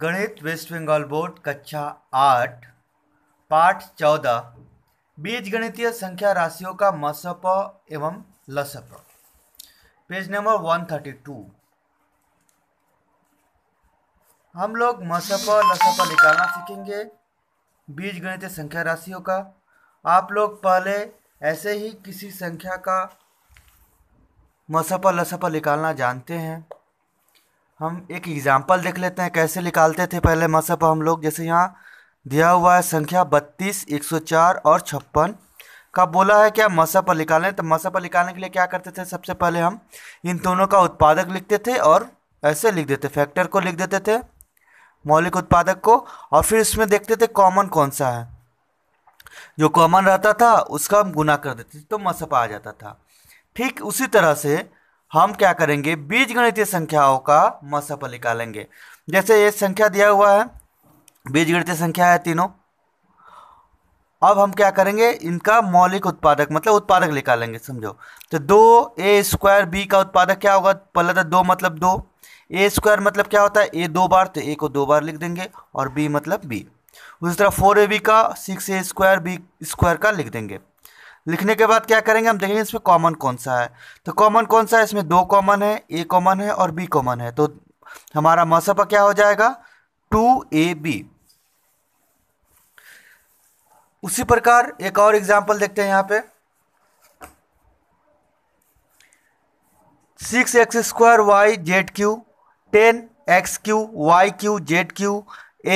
गणित waste Bengal board कक्षा आठ पाठ चौदह बीज गणितीय संख्या राशियों का मसप एवं लसप page number one thirty two हम लोग मसप लसप निकालना सीखेंगे बीज गणितीय संख्या राशियों का आप लोग पहले ऐसे ही किसी संख्या का मसप लसप निकालना जानते हैं हम एक एग्ज़ाम्पल देख लेते हैं कैसे निकालते थे पहले मसअप हम लोग जैसे यहाँ दिया हुआ है संख्या बत्तीस एक सौ चार और छप्पन का बोला है क्या मसअप पर निकालें तो मसअप पर निकालने के लिए क्या करते थे सबसे पहले हम इन दोनों का उत्पादक लिखते थे और ऐसे लिख देते फैक्टर को लिख देते थे मौलिक उत्पादक को और फिर इसमें देखते थे कॉमन कौन सा है जो कॉमन रहता था उसका हम गुना कर देते थे तो मसअप आ जाता था ठीक उसी तरह से हम क्या करेंगे बीज गणितीय संख्याओं का मसफल निकालेंगे जैसे ये संख्या दिया हुआ है बीज गणितीय संख्या है तीनों अब हम क्या करेंगे इनका मौलिक उत्पादक मतलब उत्पादक निकालेंगे समझो तो दो ए स्क्वायर बी का उत्पादक क्या होगा पहले था तो दो मतलब दो ए स्क्वायर मतलब क्या होता है ए दो बार तो ए को दो बार लिख देंगे और बी मतलब बी उसी तरह फोर ए बी का six A square B square का लिख देंगे लिखने के बाद क्या करेंगे हम देखेंगे इसमें कॉमन कौन सा है तो कॉमन कौन सा है इसमें दो कॉमन है ए कॉमन है और बी कॉमन है तो हमारा मसपा क्या हो जाएगा टू ए बी उसी प्रकार एक और एग्जाम्पल देखते हैं यहां पे six X square Y Z cube ten X cube Y cube Z cube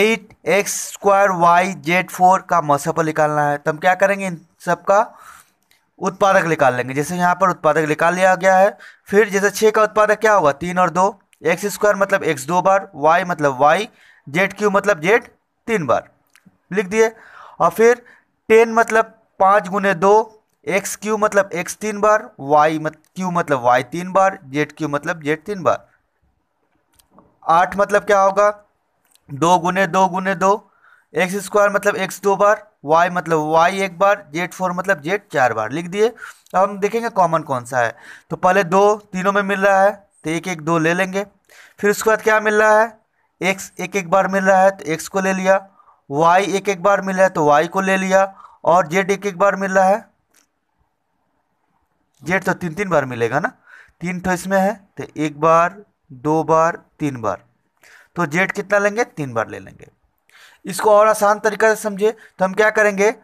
eight X square Y Z four का मसफल निकालना है तो हम क्या करेंगे इन सबका उत्पादक निकाल लेंगे जैसे यहाँ पर उत्पादक निकाल लिया गया है फिर जैसे छः का उत्पादक क्या होगा तीन और दो एक्स स्क्वायर मतलब एक्स दो बार वाई मतलब वाई जेड क्यू मतलब जेड तीन बार लिख दिए और फिर टेन मतलब पाँच गुने दो एक्स क्यू मतलब एक्स तीन बार वाई मत क्यू मतलब वाई तीन बार जेड क्यू मतलब जेड तीन बार आठ मतलब क्या होगा दो गुने दो गुने दो एक्स स्क्वायर मतलब एक्स दो बार वाई मतलब वाई एक बार जेड फोर मतलब जेड चार बार लिख दिए अब हम देखेंगे कॉमन कौन सा है तो पहले दो तीनों में मिल रहा है तो एक एक दो ले लेंगे फिर उसके बाद क्या मिल रहा है एक्स एक एक बार मिल रहा है तो एक्स को ले लिया वाई एक एक बार मिल रहा है तो वाई को ले लिया और जेड एक एक बार मिल रहा है जेड तो तीन तीन बार मिलेगा ना तीन तो इसमें है तो एक बार दो बार तीन बार तो जेड कितना लेंगे तीन बार ले लेंगे इसको और आसान तरीका से समझे तो हम क्या करेंगे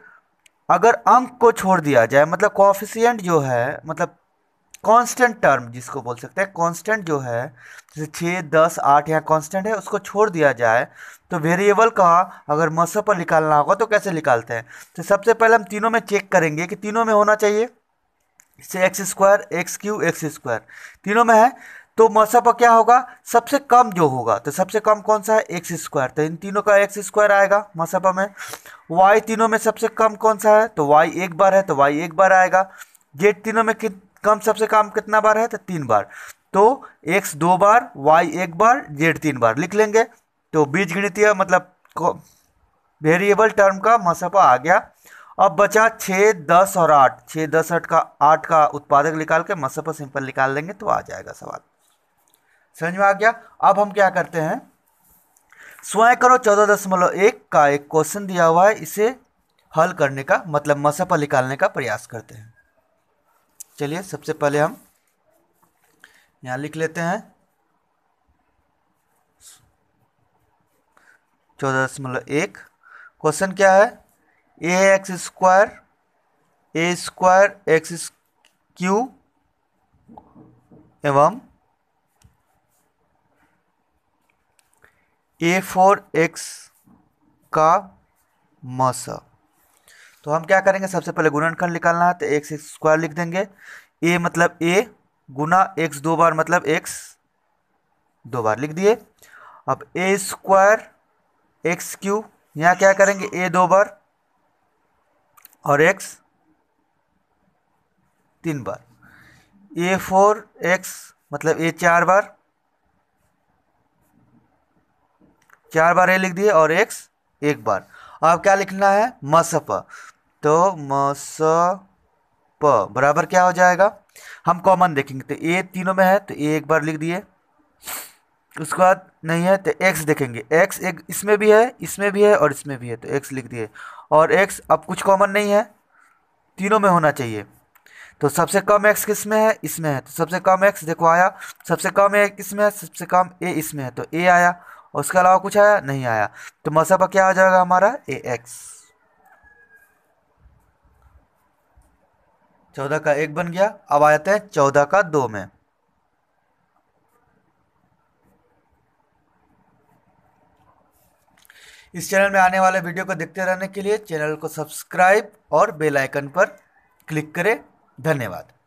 अगर अंक को छोड़ दिया जाए मतलब कॉफिशियंट जो है मतलब कांस्टेंट टर्म जिसको बोल सकते हैं कांस्टेंट जो है जैसे छः दस आठ यहाँ कांस्टेंट है उसको छोड़ दिया जाए तो वेरिएबल का अगर मसों पर निकालना होगा तो कैसे निकालते हैं तो सबसे पहले हम तीनों में चेक करेंगे कि तीनों में होना चाहिए जैसे X square X cube X square तीनों में है तो मसा पर क्या होगा सबसे कम जो होगा तो सबसे कम कौन सा है एक्स स्क्वायर तो इन तीनों का एक्स स्क्वायर आएगा मसापा में वाई तीनों में सबसे कम कौन सा है तो वाई एक बार है तो वाई एक बार आएगा जेड तीनों में कम सबसे कम कितना बार है तो तीन बार तो एक्स दो बार वाई एक बार जेड तीन बार लिख लेंगे तो बीज गणितीय मतलब वेरिएबल टर्म का मसापा आ गया अब बचा छः दस और आठ छः दस आठ का आठ का उत्पादक निकाल के मसापा सिंपल निकाल लेंगे तो आ जाएगा सवाल समझ में आ गया अब हम क्या करते हैं स्वयं करो चौदह दशमलव एक का एक क्वेश्चन दिया हुआ है इसे हल करने का मतलब मसफा निकालने का प्रयास करते हैं चलिए सबसे पहले हम यहाँ लिख लेते हैं चौदह दशमलव एक क्वेश्चन क्या है A X square A square X cube एवं ए फोर एक्स का मस तो हम क्या करेंगे सबसे पहले गुणनखंड निकालना है तो एक्स एक्स स्क्वायर लिख देंगे ए मतलब ए गुना एक्स दो बार मतलब एक्स दो बार लिख दिए अब ए स्क्वायर एक्स क्यू यहाँ क्या करेंगे ए दो बार और एक्स तीन बार ए फोर एक्स मतलब ए चार बार चार बार ए लिख दिए और एक्स एक बार अब क्या लिखना है मसप तो प बराबर क्या हो जाएगा हम कॉमन देखेंगे तो ए तीनों में है तो ए एक बार लिख दिए उसके बाद नहीं है तो एक्स देखेंगे एक्स एक इसमें भी है इसमें भी है और इसमें भी है तो एक्स लिख दिए और एक्स अब कुछ कॉमन नहीं है तीनों में होना चाहिए तो सबसे कम एक्स किस में है इसमें है तो सबसे कम एक्स देखो आया सबसे कम ए किस में है सबसे कम ए इसमें है तो ए आया उसके अलावा कुछ आया नहीं आया तो मसा पर क्या आ जाएगा हमारा ए एक्स चौदह का एक बन गया अब आ जाते हैं चौदह का दो में इस चैनल में आने वाले वीडियो को देखते रहने के लिए चैनल को सब्सक्राइब और बेल आइकन पर क्लिक करें धन्यवाद